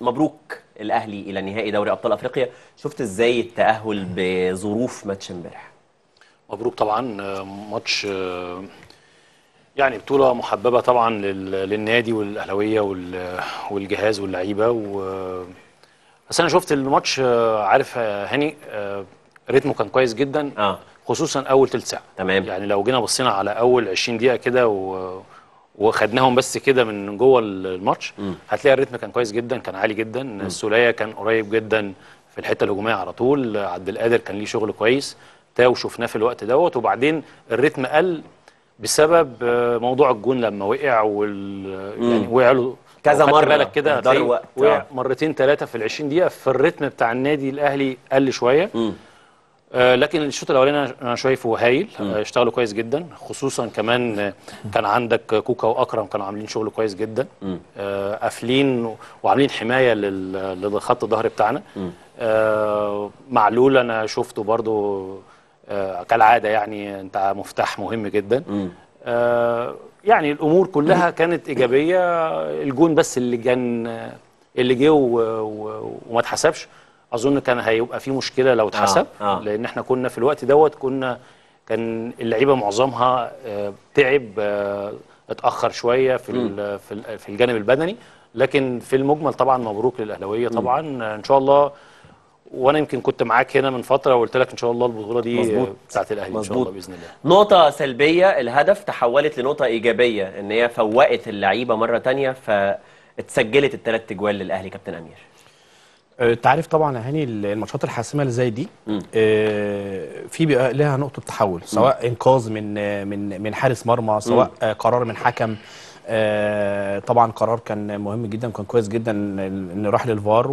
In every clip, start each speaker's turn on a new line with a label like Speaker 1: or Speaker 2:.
Speaker 1: مبروك الاهلي الى نهائي دوري ابطال افريقيا شفت ازاي التاهل
Speaker 2: بظروف
Speaker 1: ماتش امبارح
Speaker 2: مبروك طبعا آه، ماتش آه، يعني بطوله محببه طبعا للنادي والاهلاويه والجهاز واللعيبه و بس انا شفت الماتش آه، عارف هاني ريتمه كان كويس جدا خصوصا اول ثلث ساعه تمام يعني لو جينا بصينا على اول 20 دقيقه كده و وخدناهم بس كده من جوه الماتش هتلاقي الريتم كان كويس جدا كان عالي جدا السوليه كان قريب جدا في الحته الهجوميه على طول عبد القادر كان ليه شغل كويس تاو شفناه في الوقت دوت وبعدين الريتم قل بسبب آه، موضوع الجون لما وقع وال يعني وقع له كذا مره بالك كده وقع آه. مرتين ثلاثه في ال 20 دقيقه فالريتم بتاع النادي الاهلي قل شويه آه، لكن الشوط الاولاني انا شايفه هايل آه، اشتغلوا كويس جدا خصوصا كمان آه، كان عندك كوكا واكرم كانوا عاملين شغل كويس جدا قافلين وعاملين حمايه للخط الظهر بتاعنا معلول انا شفته برضو كالعاده يعني انت مفتاح مهم جدا يعني الامور كلها كانت ايجابيه الجون بس اللي كان اللي جه وما اتحسبش اظن كان هيبقى في مشكله لو آه، اتحسب آه. آه. لان احنا كنا في الوقت دوت كنا كان اللعيبه معظمها آه، تعب آه، اتاخر شويه في في الجانب البدني لكن في المجمل طبعا مبروك للاهلاويه طبعا ان شاء الله وانا يمكن كنت معاك هنا من فتره وقلت لك ان شاء الله البطوله دي بتاعه بتاعت الاهلي ان شاء الله باذن الله نقطه سلبيه الهدف تحولت
Speaker 1: لنقطه ايجابيه ان هي فوقت اللعيبه مره ثانيه فاتسجلت الثلاث اجوال للاهلي كابتن امير آه، انت عارف طبعا هاني الماتشات الحاسمه اللي زي دي آه، في بيبقى لها نقطه تحول سواء انقاذ من من من حارس مرمى سواء آه، قرار من حكم طبعا قرار كان مهم جدا وكان كويس جدا ان راح للفار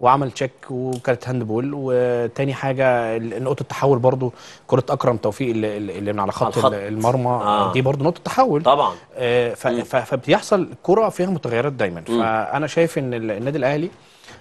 Speaker 1: وعمل تشيك وكانت هاند بول وتاني حاجه نقطه التحول برضو كره اكرم توفيق اللي, اللي من على خط, المرمى آه. دي برضو نقطه تحول طبعا آه فبيحصل كره فيها متغيرات دايما م. فانا شايف ان النادي الاهلي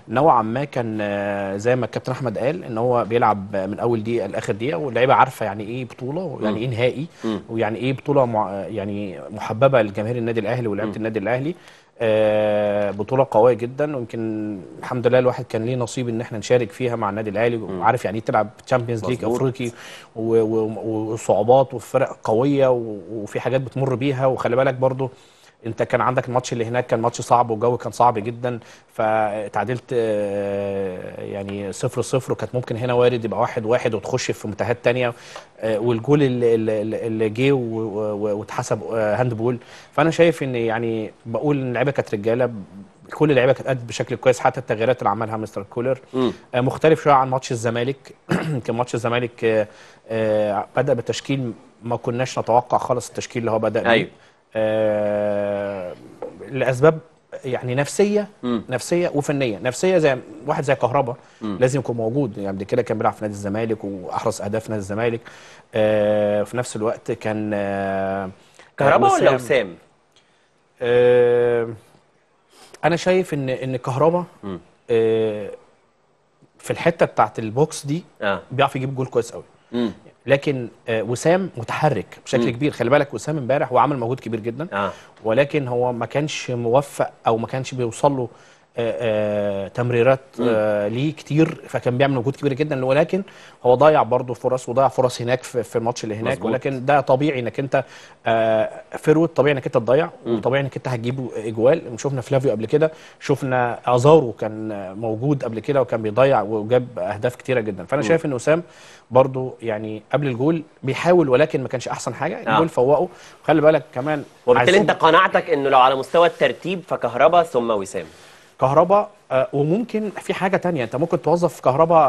Speaker 1: نوعا ما كان آه، زي ما الكابتن احمد قال ان هو بيلعب من اول دقيقه لاخر دقيقه واللعيبه عارفه يعني ايه بطوله ويعني ايه نهائي ويعني ايه بطوله مع يعني محببه لجماهير النادي الاهلي ولعيبه النادي الاهلي آه، بطوله قويه جدا ويمكن الحمد لله الواحد كان ليه نصيب ان احنا نشارك فيها مع النادي الاهلي وعارف يعني ايه تلعب تشامبيونز ليج افريقي وصعوبات وفرق قويه وفي حاجات بتمر بيها وخلي بالك برضو انت كان عندك الماتش اللي هناك كان ماتش صعب والجو كان صعب جدا فتعادلت آه، يعني صفر صفر وكانت ممكن هنا وارد يبقى واحد واحد وتخش في منتهيات تانية آه، والجول اللي جه واتحسب آه، هاند بول فانا شايف ان يعني بقول ان اللعيبه كانت رجاله كل اللعيبه كانت ادت بشكل كويس حتى التغييرات اللي عملها مستر كولر م. مختلف شويه عن ماتش الزمالك كان ماتش الزمالك بدا بتشكيل ما كناش نتوقع خالص التشكيل اللي هو بدا بيه أيوه. آه، لاسباب يعني نفسيه م. نفسيه وفنيه نفسيه زي واحد زي كهربا لازم يكون موجود يعني قبل كده كان بيلعب في نادي الزمالك واحرز اهداف نادي الزمالك آه، في نفس الوقت كان آه، كهربا ولا وسام انا شايف ان ان كهربا في الحته بتاعت البوكس دي بيعرف يجيب جول كويس قوي لكن آه، وسام متحرك بشكل م. كبير خلي بالك وسام امبارح هو عمل مجهود كبير جدا آه. ولكن هو ما كانش موفق او ما كانش بيوصل له آه، آه، تمريرات آه، ليه كتير فكان بيعمل مجهود كبير جدا ولكن هو ضيع برضه فرص وضيع فرص هناك في الماتش اللي هناك مزبوط. ولكن ده طبيعي انك انت فيرود طبيعي انك انت تضيع وطبيعي انك انت هتجيب اجوال شفنا فلافيو قبل كده شفنا ازارو كان موجود قبل كده وكان بيضيع وجاب اهداف كتيره جدا فانا م. شايف ان وسام برضه يعني قبل الجول بيحاول ولكن ما كانش احسن حاجه نعم. الجول آه. فوقه خلي بالك كمان وبالتالي انت قناعتك انه لو على مستوى الترتيب فكهربا ثم وسام كهرباء آه، وممكن في حاجه تانية انت ممكن توظف كهرباء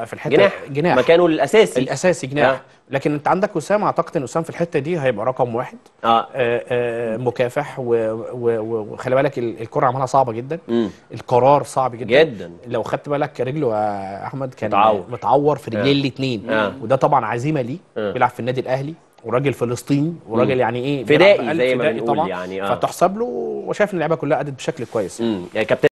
Speaker 1: آه، في الحته جناح جناح مكانه الاساسي الاساسي جناح آه. لكن انت عندك وسام اعتقد ان وسام في الحته دي هيبقى رقم واحد آه. آه, آه مكافح وخلي بالك الكره عملها صعبه جدا م. القرار صعب جدا جدا لو خدت بالك رجله يا احمد كان متعور, متعور في رجليه آه. الاثنين آه. وده طبعا عزيمه ليه آه. بيلعب في النادي الاهلي وراجل فلسطيني وراجل يعني ايه فدائي زي ما بنقول يعني آه.
Speaker 2: فتحسب له وشايف ان اللعيبه كلها ادت بشكل كويس يعني كابتن